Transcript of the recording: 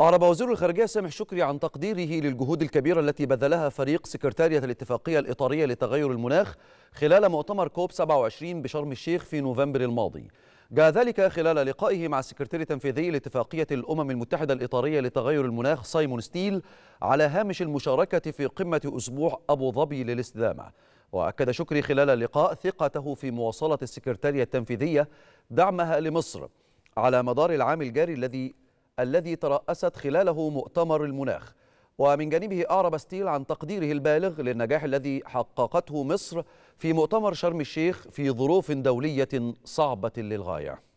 أعرب وزير الخارجية سامح شكري عن تقديره للجهود الكبيرة التي بذلها فريق سكرتارية الاتفاقية الإطارية لتغير المناخ خلال مؤتمر كوب 27 بشرم الشيخ في نوفمبر الماضي جاء ذلك خلال لقائه مع السكرتير التنفيذي لاتفاقية الأمم المتحدة الإطارية لتغير المناخ سايمون ستيل على هامش المشاركة في قمة أسبوع أبو ظبي للاستدامة وأكد شكري خلال اللقاء ثقته في مواصلة السكرتارية التنفيذية دعمها لمصر على مدار العام الجاري الذي الذي ترأست خلاله مؤتمر المناخ ومن جانبه أعرب ستيل عن تقديره البالغ للنجاح الذي حققته مصر في مؤتمر شرم الشيخ في ظروف دولية صعبة للغاية